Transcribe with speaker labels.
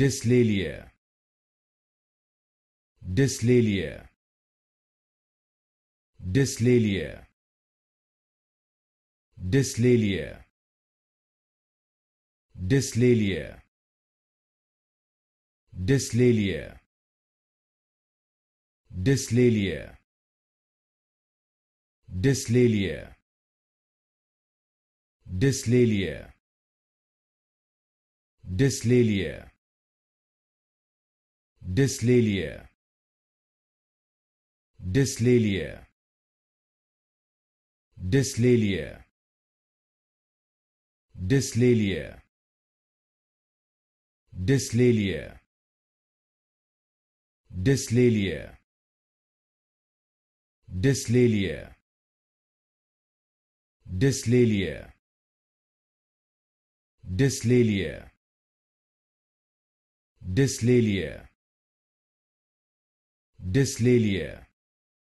Speaker 1: Dyslalia Dyslalia Dyslalia Dyslalia Dyslalia Dyslalia Dyslalia Dyslalia Dyslalia Dyslalia Dyslalia. Dyslalia. Dyslalia. Dyslalia. Dyslalia. Dyslalia. Dyslalia. Dyslalia. Dyslalia. Dyslalia. Deslelier